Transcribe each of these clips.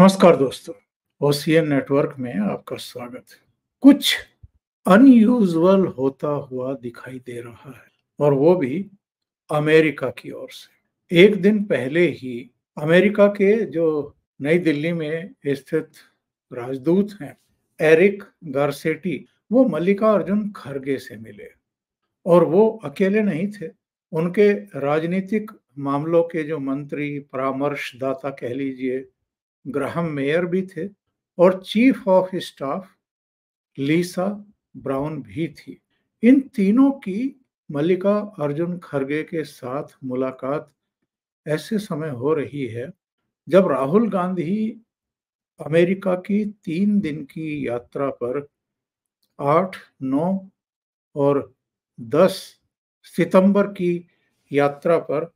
नमस्कार दोस्तों OCN network में आपका स्वागत है कुछ अनयूजल होता हुआ दिखाई दे रहा है और वो भी अमेरिका की ओर से एक दिन पहले ही अमेरिका के जो नई दिल्ली में स्थित राजदूत हैं एरिक गारसेटी वो मल्लिकार्जुन खड़गे से मिले और वो अकेले नहीं थे उनके राजनीतिक मामलों के जो मंत्री परामर्शदाता कह लीजिए ग्राहम मेयर भी थे और chief of staff Lisa Brown भी थी इन तीनों की मल्लिका अर्जुन खरगे के साथ मुलाकात ऐसे समय हो रही है जब राहुल गांधी अमेरिका की तीन दिन की यात्रा पर आठ नौ और दस सितंबर की यात्रा पर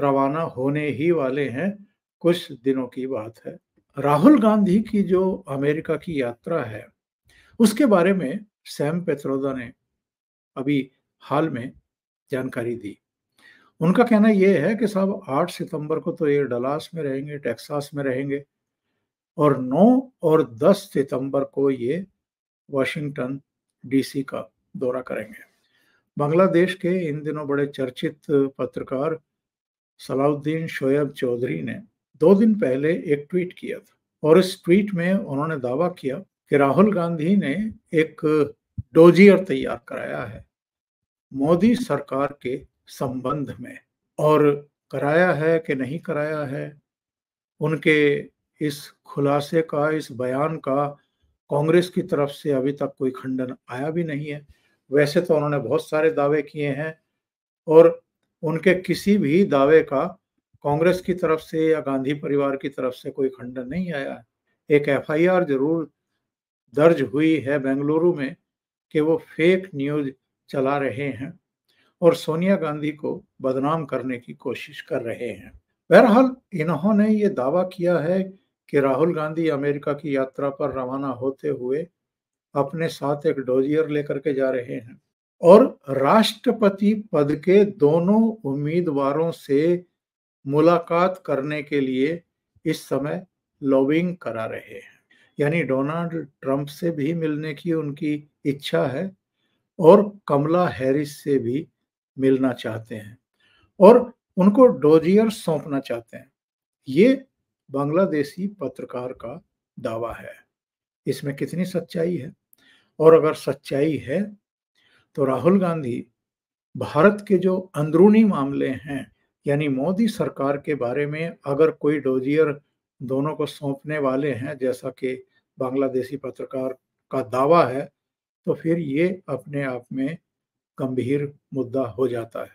रवाना होने ही वाले हैं कुछ दिनों की बात है राहुल गांधी की जो अमेरिका की यात्रा है उसके बारे में सैम पेत्रोदा ने अभी हाल में जानकारी दी उनका कहना यह है कि साहब 8 सितंबर को तो ये डलास में रहेंगे टेक्सास में रहेंगे और 9 और 10 सितंबर को ये वाशिंगटन डीसी का दौरा करेंगे बांग्लादेश के इन दिनों बड़े चर्चित पत्रकार सलाउद्दीन शोएब चौधरी ने दो दिन पहले एक ट्वीट किया था और इस ट्वीट में उन्होंने दावा किया कि राहुल गांधी ने एक डोजियर तैयार कराया है मोदी सरकार के संबंध में और कराया है कि नहीं कराया है उनके इस खुलासे का इस बयान का कांग्रेस की तरफ से अभी तक कोई खंडन आया भी नहीं है वैसे तो उन्होंने बहुत सारे दावे किए हैं और उनके किसी भी दावे का कांग्रेस की तरफ से या गांधी परिवार की तरफ से कोई खंडन नहीं आया है एक एफआईआर जरूर दर्ज हुई है बेंगलुरु में कि वो फेक न्यूज चला रहे हैं और सोनिया गांधी को बदनाम करने की कोशिश कर रहे हैं बहरहाल इन्होंने ये दावा किया है कि राहुल गांधी अमेरिका की यात्रा पर रवाना होते हुए अपने साथ एक डोजियर लेकर के जा रहे हैं और राष्ट्रपति पद के दोनों उम्मीदवारों से मुलाकात करने के लिए इस समय लॉबिंग करा रहे हैं यानी डोनाल्ड ट्रंप से भी मिलने की उनकी इच्छा है और कमला हैरिस से भी मिलना चाहते हैं और उनको डोजियर सौंपना चाहते हैं ये बांग्लादेशी पत्रकार का दावा है इसमें कितनी सच्चाई है और अगर सच्चाई है तो राहुल गांधी भारत के जो अंदरूनी मामले हैं यानी मोदी सरकार के बारे में अगर कोई डोजियर दोनों को सौंपने वाले हैं जैसा कि बांग्लादेशी पत्रकार का दावा है तो फिर ये अपने आप में गंभीर मुद्दा हो जाता है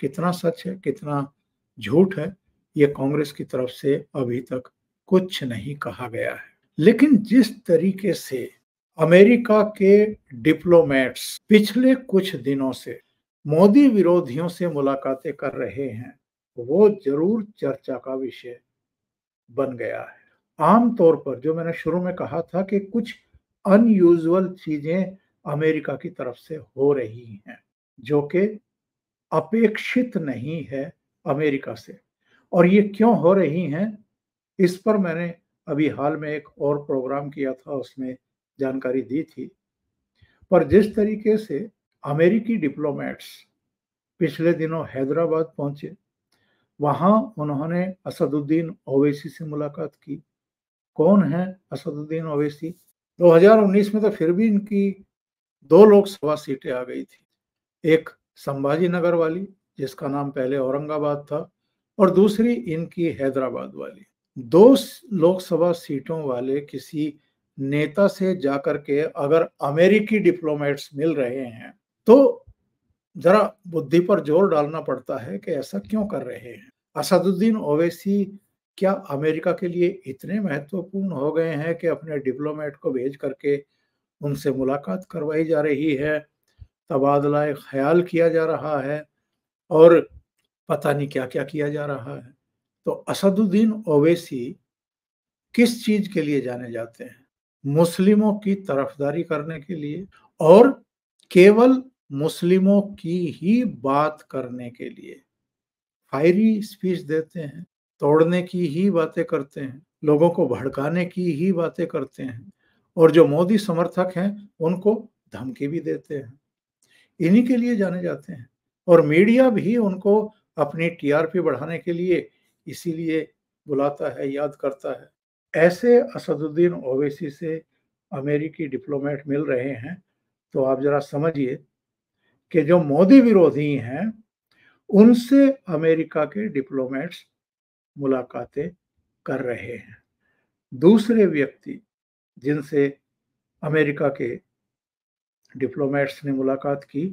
कितना सच है कितना झूठ है ये कांग्रेस की तरफ से अभी तक कुछ नहीं कहा गया है लेकिन जिस तरीके से अमेरिका के डिप्लोमेट्स पिछले कुछ दिनों से मोदी विरोधियों से मुलाकातें कर रहे हैं वो जरूर चर्चा का विषय बन गया है आमतौर पर जो मैंने शुरू में कहा था कि कुछ अनयूजल चीजें अमेरिका की तरफ से हो रही हैं जो कि अपेक्षित नहीं है अमेरिका से और ये क्यों हो रही हैं इस पर मैंने अभी हाल में एक और प्रोग्राम किया था उसमें जानकारी दी थी पर जिस तरीके से अमेरिकी डिप्लोमेट्स पिछले दिनों हैदराबाद पहुंचे वहां उन्होंने असदुद्दीन ओवैसी से मुलाकात की कौन है असदुद्दीन ओवैसी 2019 में तो फिर भी इनकी दो लोकसभा सीटें आ गई थी एक संभाजी नगर वाली जिसका नाम पहले औरंगाबाद था और दूसरी इनकी हैदराबाद वाली दो लोकसभा सीटों वाले किसी नेता से जाकर के अगर अमेरिकी डिप्लोमेट्स मिल रहे हैं तो जरा बुद्धि पर जोर डालना पड़ता है कि ऐसा क्यों कर रहे हैं असदुद्दीन ओवैसी क्या अमेरिका के लिए इतने महत्वपूर्ण हो गए हैं कि अपने डिप्लोमेट को भेज करके उनसे मुलाकात करवाई जा रही है तबादला ख्याल किया जा रहा है और पता नहीं क्या क्या किया जा रहा है तो असदुद्दीन ओवैसी किस चीज के लिए जाने जाते हैं मुस्लिमों की तरफदारी करने के लिए और केवल मुस्लिमों की ही बात करने के लिए फायरी स्पीच देते हैं तोड़ने की ही बातें करते हैं लोगों को भड़काने की ही बातें करते हैं और जो मोदी समर्थक हैं उनको धमकी भी देते हैं इन्हीं के लिए जाने जाते हैं और मीडिया भी उनको अपनी टीआरपी बढ़ाने के लिए इसीलिए बुलाता है याद करता है ऐसे असदुद्दीन ओवैसी से अमेरिकी डिप्लोमेट मिल रहे हैं तो आप जरा समझिए कि जो मोदी विरोधी हैं उनसे अमेरिका के डिप्लोमेट्स मुलाकातें कर रहे हैं दूसरे व्यक्ति जिनसे अमेरिका के डिप्लोमेट्स ने मुलाकात की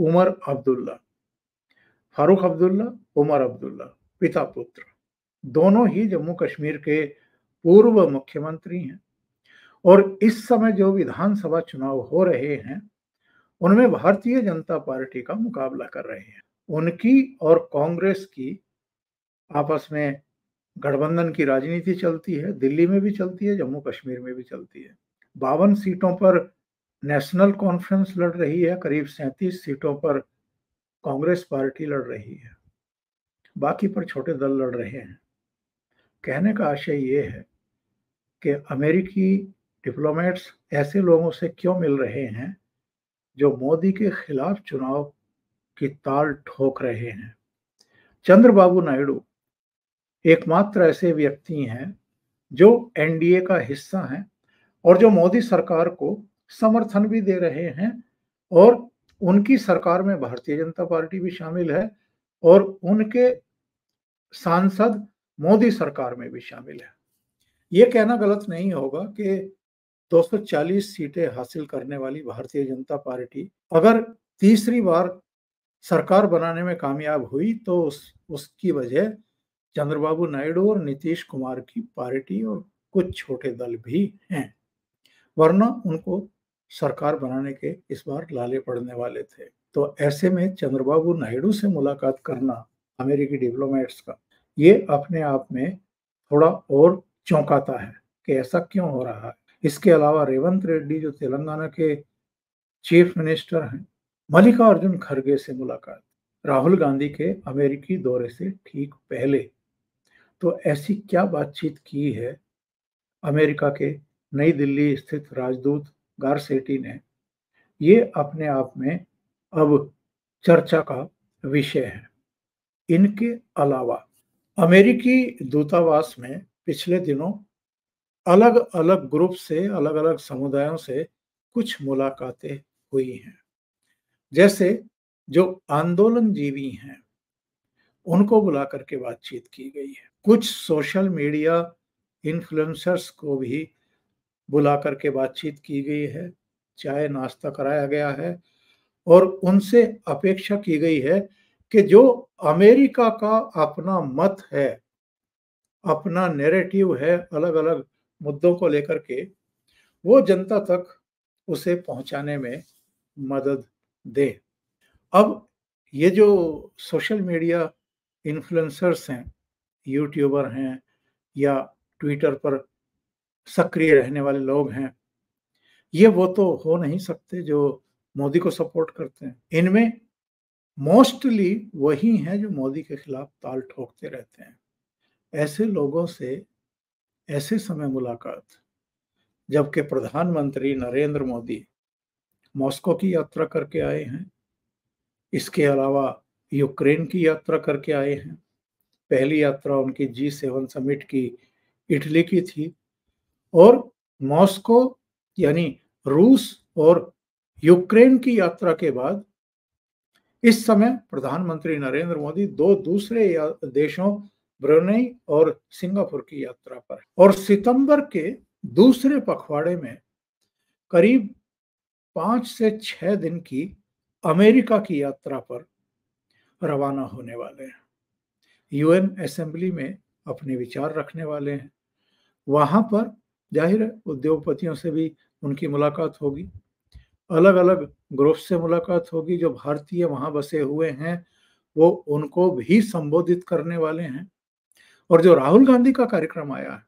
उमर अब्दुल्ला फारूक अब्दुल्ला उमर अब्दुल्ला पिता पुत्र दोनों ही जम्मू कश्मीर के पूर्व मुख्यमंत्री हैं और इस समय जो विधानसभा चुनाव हो रहे हैं उनमें भारतीय जनता पार्टी का मुकाबला कर रहे हैं उनकी और कांग्रेस की आपस में गठबंधन की राजनीति चलती है दिल्ली में भी चलती है जम्मू कश्मीर में भी चलती है बावन सीटों पर नेशनल कॉन्फ्रेंस लड़ रही है करीब सैंतीस सीटों पर कांग्रेस पार्टी लड़ रही है बाकी पर छोटे दल लड़ रहे हैं कहने का आशय ये है कि अमेरिकी डिप्लोमेट्स ऐसे लोगों से क्यों मिल रहे हैं जो मोदी के खिलाफ चुनाव की ताल ठोक रहे हैं चंद्रबाबू नायडू एकमात्र ऐसे व्यक्ति हैं जो एनडीए का हिस्सा हैं और जो मोदी सरकार को समर्थन भी दे रहे हैं और उनकी सरकार में भारतीय जनता पार्टी भी शामिल है और उनके सांसद मोदी सरकार में भी शामिल है ये कहना गलत नहीं होगा कि 240 सीटें हासिल करने वाली भारतीय जनता पार्टी अगर तीसरी बार सरकार बनाने में कामयाब हुई तो उस उसकी वजह चंद्रबाबू नायडू और नीतीश कुमार की पार्टी और कुछ छोटे दल भी हैं वरना उनको सरकार बनाने के इस बार लाले पड़ने वाले थे तो ऐसे में चंद्रबाबू नायडू से मुलाकात करना अमेरिकी डिप्लोमेट्स का ये अपने आप में थोड़ा और चौंकाता है कि ऐसा क्यों हो रहा है इसके अलावा रेवंत रेड्डी जो तेलंगाना के चीफ मिनिस्टर हैं मल्लिकार्जुन खड़गे से मुलाकात राहुल गांधी के अमेरिकी दौरे से ठीक पहले तो ऐसी क्या बातचीत की है अमेरिका के नई दिल्ली स्थित राजदूत गारसेटी ने ये अपने आप में अब चर्चा का विषय है इनके अलावा अमेरिकी दूतावास में पिछले दिनों अलग अलग ग्रुप से अलग अलग समुदायों से कुछ मुलाकातें हुई हैं जैसे जो आंदोलन जीवी हैं उनको बुला करके बातचीत की गई है कुछ सोशल मीडिया इन्फ्लुएंसर्स को भी बुला करके बातचीत की गई है चाय नाश्ता कराया गया है और उनसे अपेक्षा की गई है कि जो अमेरिका का अपना मत है अपना नेरेटिव है अलग अलग मुद्दों को लेकर के वो जनता तक उसे पहुंचाने में मदद दे अब ये जो सोशल मीडिया इन्फ्लुएंसर्स हैं यूट्यूबर हैं या ट्विटर पर सक्रिय रहने वाले लोग हैं ये वो तो हो नहीं सकते जो मोदी को सपोर्ट करते हैं इनमें मोस्टली वही हैं जो मोदी के खिलाफ ताल ठोकते रहते हैं ऐसे लोगों से ऐसे समय मुलाकात जबकि प्रधानमंत्री नरेंद्र मोदी मॉस्को की यात्रा करके आए हैं इसके अलावा यूक्रेन की यात्रा करके आए हैं पहली यात्रा उनकी जी सेवन समिट की इटली की थी और मॉस्को यानी रूस और यूक्रेन की यात्रा के बाद इस समय प्रधानमंत्री नरेंद्र मोदी दो दूसरे देशों ब्रुनई और सिंगापुर की यात्रा पर और सितंबर के दूसरे पखवाड़े में करीब पांच से छह दिन की अमेरिका की यात्रा पर रवाना होने वाले हैं यूएन असेंबली में अपने विचार रखने वाले हैं वहां पर जाहिर है उद्योगपतियों से भी उनकी मुलाकात होगी अलग अलग ग्रुप से मुलाकात होगी जो भारतीय वहां बसे हुए हैं वो उनको भी संबोधित करने वाले हैं और जो राहुल गांधी का कार्यक्रम आया है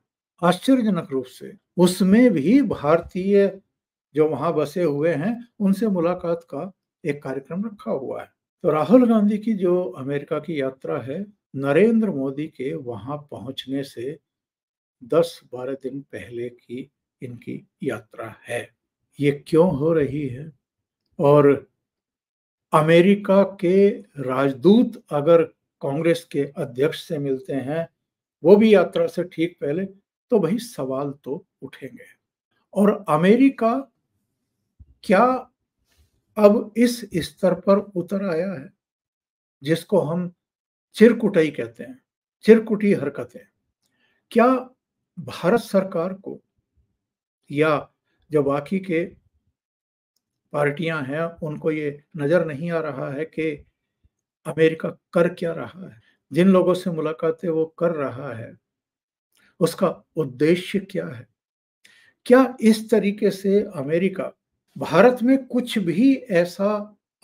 आश्चर्यजनक रूप से उसमें भी भारतीय जो वहां बसे हुए हैं उनसे मुलाकात का एक कार्यक्रम रखा हुआ है तो राहुल गांधी की जो अमेरिका की यात्रा है नरेंद्र मोदी के वहां पहुंचने से 10-12 दिन पहले की इनकी यात्रा है ये क्यों हो रही है और अमेरिका के राजदूत अगर कांग्रेस के अध्यक्ष से मिलते हैं वो भी यात्रा से ठीक पहले तो भाई सवाल तो उठेंगे और अमेरिका क्या अब इस स्तर पर उतर आया है जिसको हम चिरकुटई कहते हैं चिरकुटी हरकतें क्या भारत सरकार को या जो बाकी के पार्टियां हैं उनको ये नजर नहीं आ रहा है कि अमेरिका कर क्या रहा है जिन लोगों से मुलाकातें वो कर रहा है उसका उद्देश्य क्या है क्या इस तरीके से अमेरिका भारत में कुछ भी ऐसा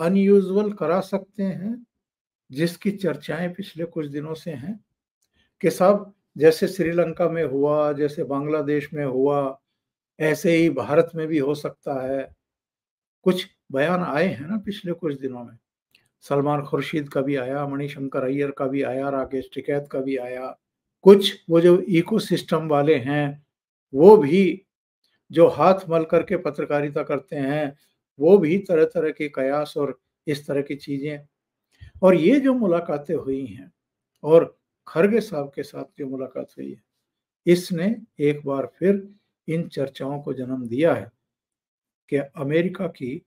अनयूजल करा सकते हैं जिसकी चर्चाएं पिछले कुछ दिनों से हैं कि साहब जैसे श्रीलंका में हुआ जैसे बांग्लादेश में हुआ ऐसे ही भारत में भी हो सकता है कुछ बयान आए हैं ना पिछले कुछ दिनों में सलमान खुर्शीद का भी आया मणिशंकर अय्यर का भी आया राकेश टिकैत का भी आया कुछ वो जो इकोसिस्टम वाले हैं वो भी जो हाथ मल करके पत्रकारिता करते हैं वो भी तरह तरह के कयास और इस तरह की चीज़ें और ये जो मुलाकातें हुई हैं और खरगे साहब के साथ जो मुलाकात हुई है इसने एक बार फिर इन चर्चाओं को जन्म दिया है कि अमेरिका की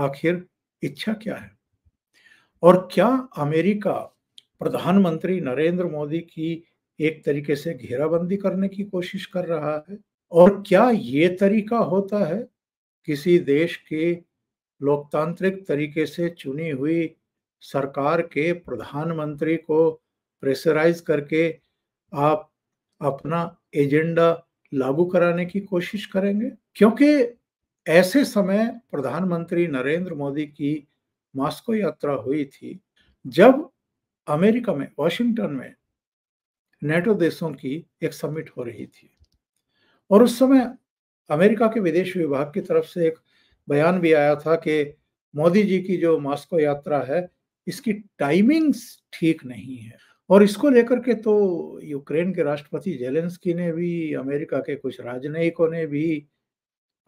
आखिर इच्छा क्या है और क्या अमेरिका प्रधानमंत्री नरेंद्र मोदी की एक तरीके से घेराबंदी करने की कोशिश कर रहा है और क्या ये तरीका होता है किसी देश के लोकतांत्रिक तरीके से चुनी हुई सरकार के प्रधानमंत्री को प्रेशराइज करके आप अपना एजेंडा लागू कराने की कोशिश करेंगे क्योंकि ऐसे समय प्रधानमंत्री नरेंद्र मोदी की मॉस्को यात्रा हुई थी जब अमेरिका में वाशिंगटन में नेटो देशों की एक समिट हो रही थी और उस समय अमेरिका के विदेश विभाग की तरफ से एक बयान भी आया था कि मोदी जी की जो मॉस्को यात्रा है इसकी टाइमिंग्स ठीक नहीं है और इसको लेकर के तो यूक्रेन के राष्ट्रपति जेलेंस्की ने भी अमेरिका के कुछ राजनयिकों ने भी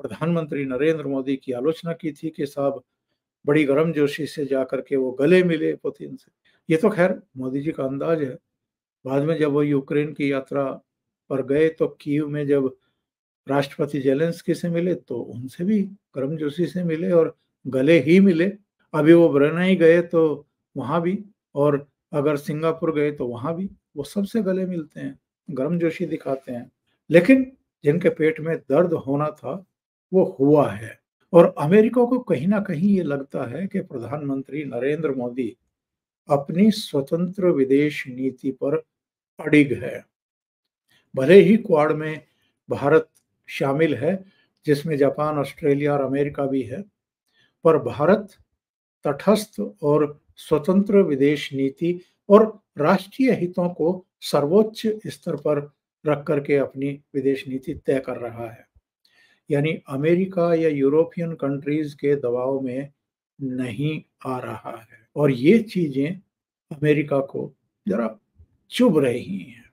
प्रधानमंत्री नरेंद्र मोदी की आलोचना की थी कि साहब बड़ी गर्म जोशी से जा करके वो गले मिले पुतिन से ये तो खैर मोदी जी का अंदाज है बाद में जब वो यूक्रेन की यात्रा पर गए तो कीव में जब राष्ट्रपति जेलेंस्की से मिले तो उनसे भी गर्म जोशी से मिले और गले ही मिले अभी वो ब्रनई गए तो वहाँ भी और अगर सिंगापुर गए तो वहाँ भी वो सबसे गले मिलते हैं गर्म जोशी दिखाते हैं लेकिन जिनके पेट में दर्द होना था वो हुआ है और अमेरिका को कहीं ना कहीं ये लगता है कि प्रधानमंत्री नरेंद्र मोदी अपनी स्वतंत्र विदेश नीति पर अड़िग है भले ही क्वाड में भारत शामिल है जिसमें जापान ऑस्ट्रेलिया और अमेरिका भी है पर भारत तटस्थ और स्वतंत्र विदेश नीति और राष्ट्रीय हितों को सर्वोच्च स्तर पर रख करके अपनी विदेश नीति तय कर रहा है यानी अमेरिका या यूरोपियन कंट्रीज के दबाव में नहीं आ रहा है और ये चीजें अमेरिका को जरा चुभ रही हैं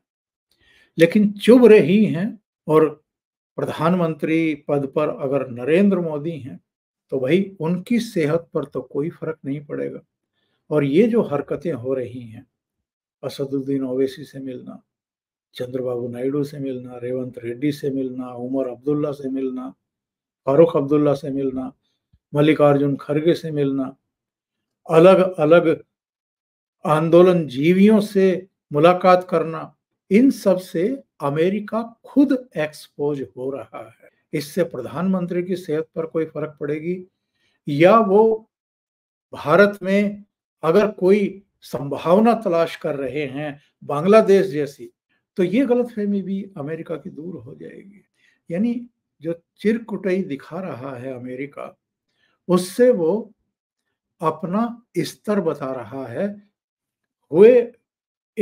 लेकिन चुभ रही हैं और प्रधानमंत्री पद पर अगर नरेंद्र मोदी हैं तो भाई उनकी सेहत पर तो कोई फर्क नहीं पड़ेगा और ये जो हरकतें हो रही हैं असदुद्दीन ओवैसी से मिलना चंद्रबाबू नायडू से मिलना रेवंत रेड्डी से मिलना उमर अब्दुल्ला से मिलना फारूक अब्दुल्ला से मिलना मल्लिकार्जुन खड़गे से मिलना अलग अलग आंदोलन जीवियों से मुलाकात करना इन सब से अमेरिका खुद एक्सपोज हो रहा है इससे प्रधानमंत्री की सेहत पर कोई फर्क पड़ेगी या वो भारत में अगर कोई संभावना तलाश कर रहे हैं बांग्लादेश जैसी तो ये गलत फहमी भी अमेरिका की दूर हो जाएगी यानी जो चिरकुटई दिखा रहा है अमेरिका उससे वो अपना स्तर बता रहा है हुए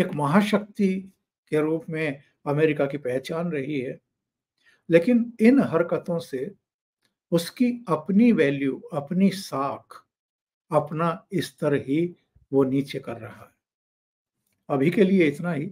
एक महाशक्ति के रूप में अमेरिका की पहचान रही है लेकिन इन हरकतों से उसकी अपनी वैल्यू अपनी साख अपना स्तर ही वो नीचे कर रहा है अभी के लिए इतना ही